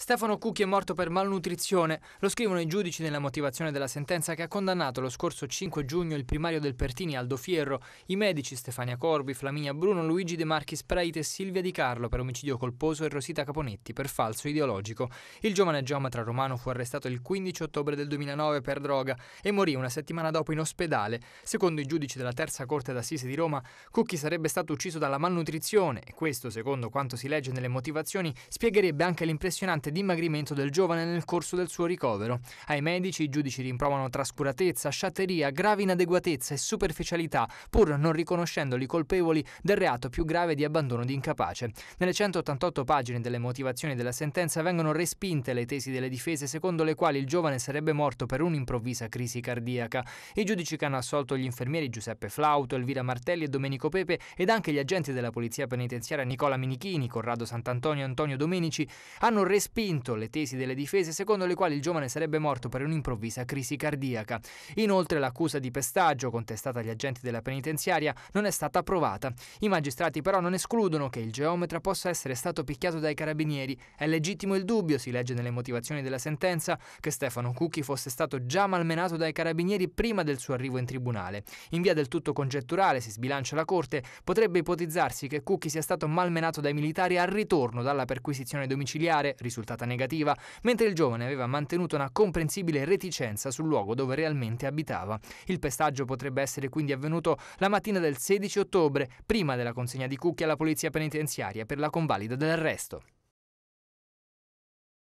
Stefano Cucchi è morto per malnutrizione, lo scrivono i giudici nella motivazione della sentenza che ha condannato lo scorso 5 giugno il primario del Pertini Aldo Fierro, i medici Stefania Corbi, Flaminia Bruno, Luigi De Marchi Spraite e Silvia Di Carlo per omicidio colposo e Rosita Caponetti per falso ideologico. Il giovane geometra romano fu arrestato il 15 ottobre del 2009 per droga e morì una settimana dopo in ospedale. Secondo i giudici della terza corte d'assise di Roma, Cucchi sarebbe stato ucciso dalla malnutrizione e questo, secondo quanto si legge nelle motivazioni, spiegherebbe anche l'impressionante costante dimagrimento del giovane nel corso del suo ricovero. Ai medici i giudici rimprovano trascuratezza, sciatteria, gravi inadeguatezze e superficialità, pur non riconoscendoli colpevoli del reato più grave di abbandono di incapace. Nelle 188 pagine delle motivazioni della sentenza vengono respinte le tesi delle difese secondo le quali il giovane sarebbe morto per un'improvvisa crisi cardiaca. I giudici che hanno assolto gli infermieri Giuseppe Flauto, Elvira Martelli e Domenico Pepe ed anche gli agenti della polizia penitenziaria Nicola Minichini, Corrado Sant'Antonio e Antonio Domenici hanno respinto respinto le tesi delle difese secondo le quali il giovane sarebbe morto per un'improvvisa crisi cardiaca. Inoltre l'accusa di pestaggio contestata agli agenti della penitenziaria non è stata approvata. I magistrati però non escludono che il geometra possa essere stato picchiato dai carabinieri. È legittimo il dubbio, si legge nelle motivazioni della sentenza, che Stefano Cucchi fosse stato già malmenato dai carabinieri prima del suo arrivo in tribunale. In via del tutto congetturale, si sbilancia la Corte, potrebbe ipotizzarsi che Cucchi sia stato malmenato dai militari al ritorno dalla perquisizione domiciliare, risultando risultata negativa, mentre il giovane aveva mantenuto una comprensibile reticenza sul luogo dove realmente abitava. Il pestaggio potrebbe essere quindi avvenuto la mattina del 16 ottobre, prima della consegna di Cucchi alla polizia penitenziaria per la convalida dell'arresto.